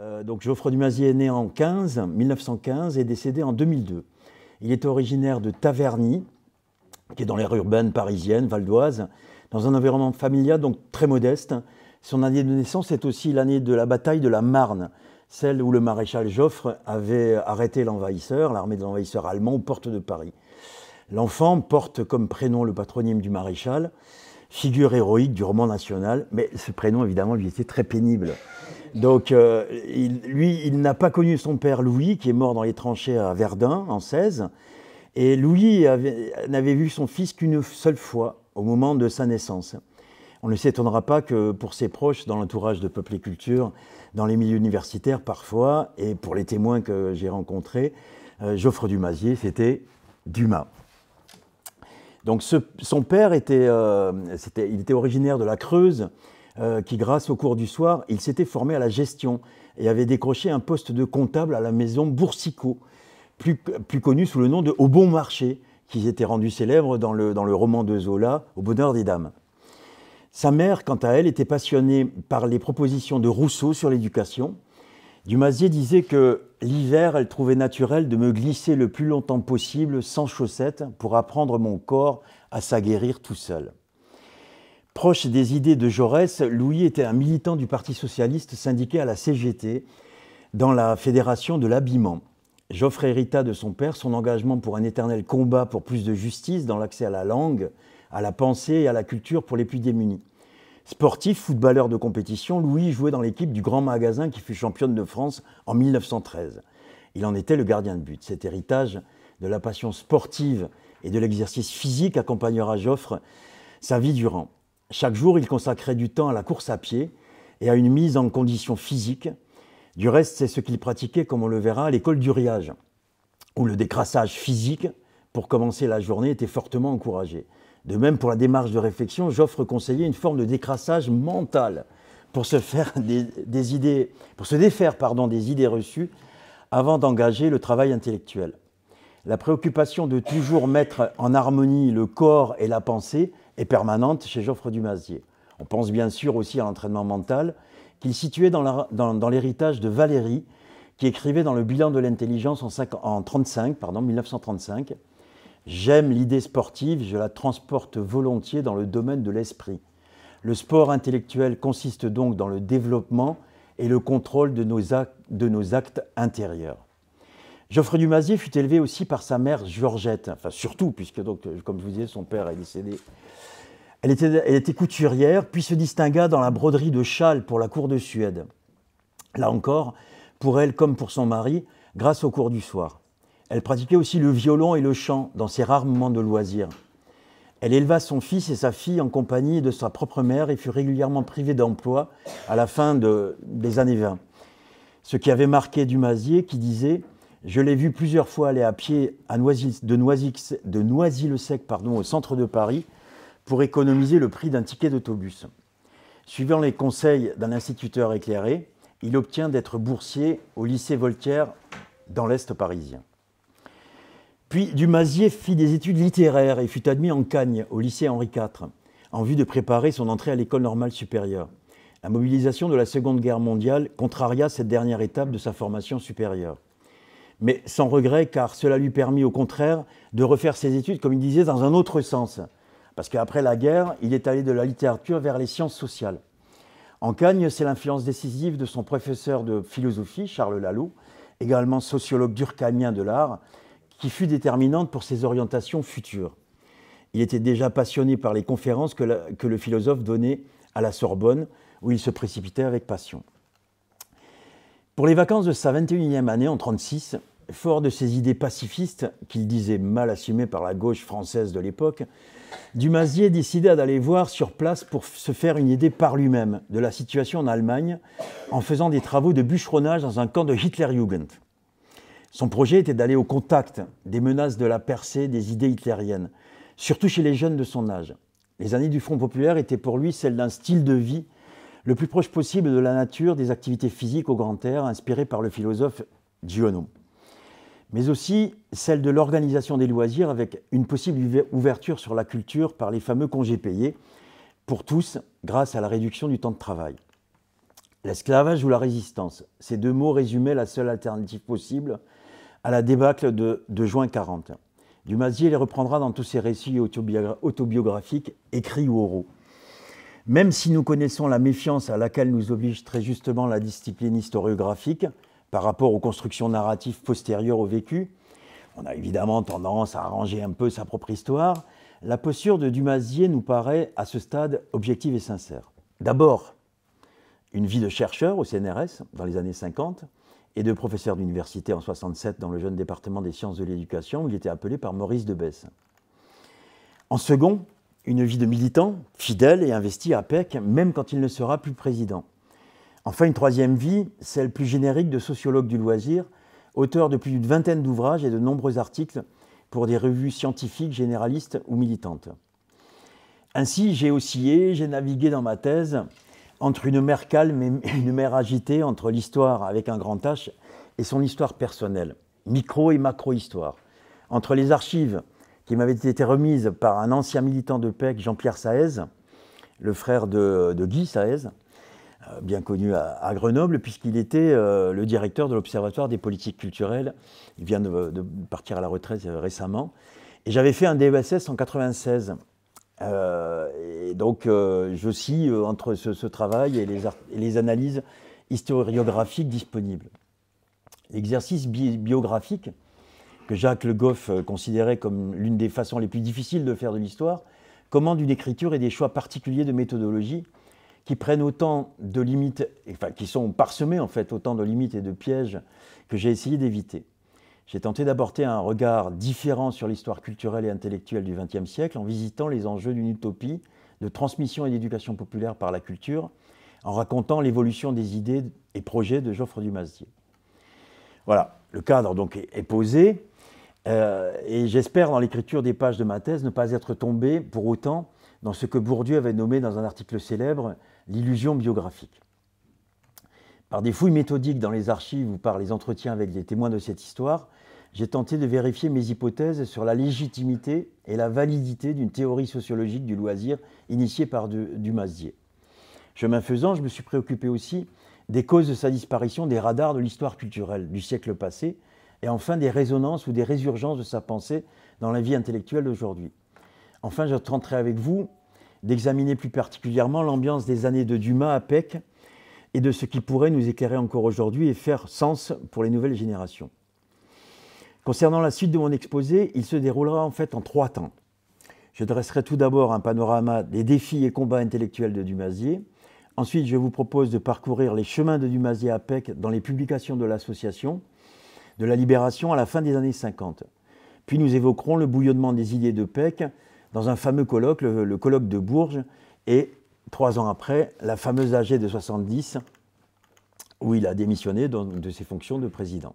Euh, donc Geoffroy est né en 15, 1915 et décédé en 2002. Il est originaire de Taverny, qui est dans l'aire urbaine parisienne, d'Oise, dans un environnement familial donc très modeste. Son année de naissance est aussi l'année de la bataille de la Marne, celle où le maréchal Joffre avait arrêté l'envahisseur, l'armée de l'envahisseur allemand, aux portes de Paris. L'enfant porte comme prénom le patronyme du maréchal figure héroïque du roman national, mais ce prénom, évidemment, lui était très pénible. Donc, euh, il, lui, il n'a pas connu son père Louis, qui est mort dans les tranchées à Verdun en 16. Et Louis n'avait vu son fils qu'une seule fois, au moment de sa naissance. On ne s'étonnera pas que pour ses proches, dans l'entourage de Peuple et Culture, dans les milieux universitaires parfois, et pour les témoins que j'ai rencontrés, euh, Geoffre Dumasier, c'était Dumas. Donc son père était, euh, il était originaire de la Creuse, euh, qui grâce au cours du soir, il s'était formé à la gestion et avait décroché un poste de comptable à la maison Boursicot, plus, connu sous le nom de Au Bon Marché, qui était rendu célèbre dans le roman de Zola, Au Bonheur des Dames. Sa mère, quant à elle, était passionnée par les propositions de Rousseau sur l'éducation Dumasier disait que l'hiver, elle trouvait naturel de me glisser le plus longtemps possible sans chaussettes pour apprendre mon corps à s'aguerrir tout seul. Proche des idées de Jaurès, Louis était un militant du Parti socialiste syndiqué à la CGT dans la Fédération de l'habillement. Joffre hérita de son père son engagement pour un éternel combat pour plus de justice dans l'accès à la langue, à la pensée et à la culture pour les plus démunis. Sportif, footballeur de compétition, Louis jouait dans l'équipe du grand magasin qui fut championne de France en 1913. Il en était le gardien de but. Cet héritage de la passion sportive et de l'exercice physique accompagnera Joffre sa vie durant. Chaque jour, il consacrait du temps à la course à pied et à une mise en condition physique. Du reste, c'est ce qu'il pratiquait, comme on le verra, à l'école du riage, où le décrassage physique pour commencer la journée était fortement encouragé. De même, pour la démarche de réflexion, j'offre conseillait une forme de décrassage mental pour se, faire des, idées, pour se défaire pardon, des idées reçues avant d'engager le travail intellectuel. La préoccupation de toujours mettre en harmonie le corps et la pensée est permanente chez Geoffre Dumasier. On pense bien sûr aussi à l'entraînement mental qu'il situait dans l'héritage de Valéry, qui écrivait dans le bilan de l'intelligence en, 1935 J'aime l'idée sportive, je la transporte volontiers dans le domaine de l'esprit. Le sport intellectuel consiste donc dans le développement et le contrôle de nos actes, intérieurs. Geoffrey Dumasier fut élevé aussi par sa mère Georgette, enfin surtout, puisque donc, euh, comme je vous disais, son père est décédé. Elle était, elle était couturière, puis se distingua dans la broderie de châle pour la cour de Suède. Là encore, pour elle comme pour son mari, grâce au cours du soir. Elle pratiquait aussi le violon et le chant dans ses rares moments de loisirs. Elle éleva son fils et sa fille en compagnie de sa propre mère et fut régulièrement privée d'emploi à la fin des années 20. Ce qui avait marqué Dumasier qui disait Je l'ai vu plusieurs fois aller à pied à de, Noisy, le sec au centre de Paris pour économiser le prix d'un ticket d'autobus. Suivant les conseils d'un instituteur éclairé, il obtient d'être boursier au lycée Voltaire dans l'Est parisien. Puis Dumasier fit des études littéraires et fut admis en Cagne, au lycée Henri IV, en vue de préparer son entrée à l'école normale supérieure. La mobilisation de la Seconde Guerre mondiale contraria cette dernière étape de sa formation supérieure. Mais sans regret, car cela lui permit au contraire de refaire ses études, comme il disait, dans un autre sens. Parce qu'après la guerre, il est allé de la littérature vers les sciences sociales. En Cagne, c'est l'influence décisive de son professeur de philosophie, Charles Laloux, également sociologue durkheimien de l'art, qui fut déterminante pour ses orientations futures. Il était déjà passionné par les conférences que, le philosophe donnait à la Sorbonne, où il se précipitait avec passion. Pour les vacances de sa 21e année en 1936, fort de ses idées pacifistes, qu'il disait mal assumées par la gauche française de l'époque, Dumasier décida d'aller voir sur place pour se faire une idée par lui-même de la situation en Allemagne en faisant des travaux de bûcheronnage dans un camp de Hitlerjugend. Son projet était d'aller au contact des menaces de la percée des idées hitlériennes, surtout chez les jeunes de son âge. Les années du Front populaire étaient pour lui celles d'un style de vie le plus proche possible de la nature des activités physiques au grand air, inspiré par le philosophe Giono, mais aussi celle de l'organisation des loisirs avec une possible ouverture sur la culture par les fameux congés payés pour tous grâce à la réduction du temps de travail. L'esclavage ou la résistance, ces deux mots résumaient la seule alternative possible à la débâcle de, juin 40. Dumasier les reprendra dans tous ses récits autobiographiques, écrits ou oraux. Même si nous connaissons la méfiance à laquelle nous oblige très justement la discipline historiographique par rapport aux constructions narratives postérieures au vécu, on a évidemment tendance à arranger un peu sa propre histoire, la posture de Dumasier nous paraît à ce stade objective et sincère. D'abord, une vie de chercheur au CNRS dans les années 50 et de professeur d'université en 67 dans le jeune département des sciences de l'éducation. où Il était appelé par Maurice Debesse. En second, une vie de militant, fidèle et investi à PEC, même quand il ne sera plus président. Enfin, une troisième vie, celle plus générique de sociologue du loisir, auteur de plus d'une vingtaine d'ouvrages et de nombreux articles pour des revues scientifiques, généralistes ou militantes. Ainsi, j'ai oscillé, j'ai navigué dans ma thèse, entre une mer calme et une mer agitée, entre l'histoire avec un grand H et son histoire personnelle, micro et macro-histoire, entre les archives qui m'avaient été remises par un ancien militant de PEC, Jean-Pierre Saez, le frère de, Guy Saez, euh, bien connu à, Grenoble, puisqu'il était euh, le directeur de l'Observatoire des politiques culturelles. Il vient de, partir à la retraite euh, récemment. Et j'avais fait un DESS en 1996 et donc, euh, je scie euh, entre ce, travail et les, analyses historiographiques disponibles. L'exercice biographique, que Jacques Le Goff euh, considérait comme l'une des façons les plus difficiles de faire de l'histoire, commande une écriture et des choix particuliers de méthodologie qui prennent autant de limites, enfin qui sont parsemés en fait autant de limites et de pièges que j'ai essayé d'éviter. J'ai tenté d'apporter un regard différent sur l'histoire culturelle et intellectuelle du XXe siècle en visitant les enjeux d'une utopie de transmission et d'éducation populaire par la culture, en racontant l'évolution des idées et projets de Geoffre Dumasier. Voilà, le cadre donc est posé, euh, et j'espère dans l'écriture des pages de ma thèse ne pas être tombé pour autant dans ce que Bourdieu avait nommé dans un article célèbre l'illusion biographique. Par des fouilles méthodiques dans les archives ou par les entretiens avec les témoins de cette histoire, j'ai tenté de vérifier mes hypothèses sur la légitimité et la validité d'une théorie sociologique du loisir initiée par Dumasier. Chemin faisant, je me suis préoccupé aussi des causes de sa disparition des radars de l'histoire culturelle du siècle passé, et enfin des résonances ou des résurgences de sa pensée dans la vie intellectuelle d'aujourd'hui. Enfin, je tenterai avec vous d'examiner plus particulièrement l'ambiance des années de Dumas à Pec et de ce qui pourrait nous éclairer encore aujourd'hui et faire sens pour les nouvelles générations. Concernant la suite de mon exposé, il se déroulera en fait en trois temps. Je dresserai tout d'abord un panorama des défis et combats intellectuels de Dumasier. Ensuite, je vous propose de parcourir les chemins de Dumasier à PEC dans les publications de l'association, de la Libération à la fin des années 50. Puis nous évoquerons le bouillonnement des idées de PEC dans un fameux colloque, le, le colloque de Bourges, et trois ans après, la fameuse AG de 70, où il a démissionné de ses fonctions de président.